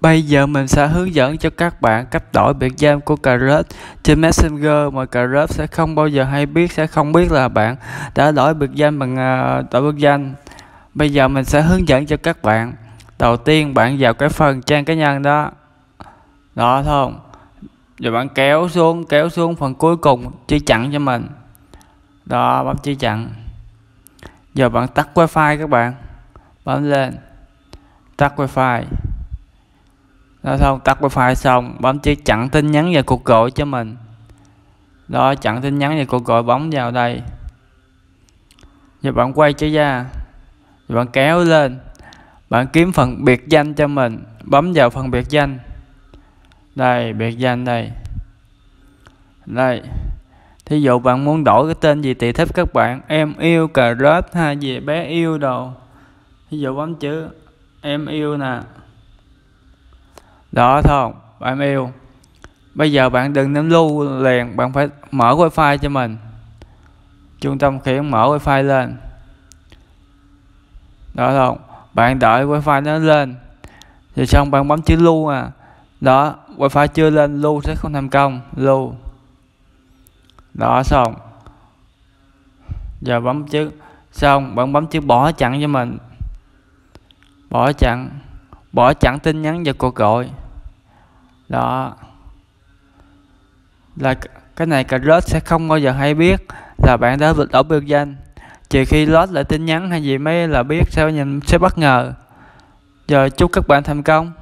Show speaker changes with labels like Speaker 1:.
Speaker 1: Bây giờ mình sẽ hướng dẫn cho các bạn cách đổi biệt danh của cà rớt trên Messenger mà cà rớt sẽ không bao giờ hay biết sẽ không biết là bạn đã đổi biệt danh bằng à, đổi biệt danh. Bây giờ mình sẽ hướng dẫn cho các bạn. Đầu tiên bạn vào cái phần trang cá nhân đó. Đó không? Rồi bạn kéo xuống, kéo xuống phần cuối cùng chữ chặn cho mình. Đó, bấm chữ chặn. Giờ bạn tắt wifi các bạn. Bấm lên. Tắt wifi đó xong tắt wifi xong bấm chữ chặn tin nhắn và cuộc gọi cho mình đó chặn tin nhắn và cuộc gọi bấm vào đây và bạn quay trở ra và bạn kéo lên bạn kiếm phần biệt danh cho mình bấm vào phần biệt danh đây biệt danh đây đây thí dụ bạn muốn đổi cái tên gì thì thích các bạn em yêu cà rớt hay gì bé yêu đồ thí dụ bấm chữ em yêu nè đó thấy không bạn yêu bây giờ bạn đừng ném lưu liền bạn phải mở wifi cho mình trung tâm khiển mở wifi lên đó thấy không bạn đợi wifi nó lên rồi xong bạn bấm chữ lưu à đó wifi chưa lên lưu sẽ không thành công lưu đó xong giờ bấm chữ xong bạn bấm chữ bỏ chặn cho mình bỏ chặn bỏ chặn tin nhắn và cuộc gọi đó là cái này cả rớt sẽ không bao giờ hay biết là bạn đã vượt ổng biệt danh trừ khi lót lại tin nhắn hay gì mới là biết sao nhìn sẽ bất ngờ giờ chúc các bạn thành công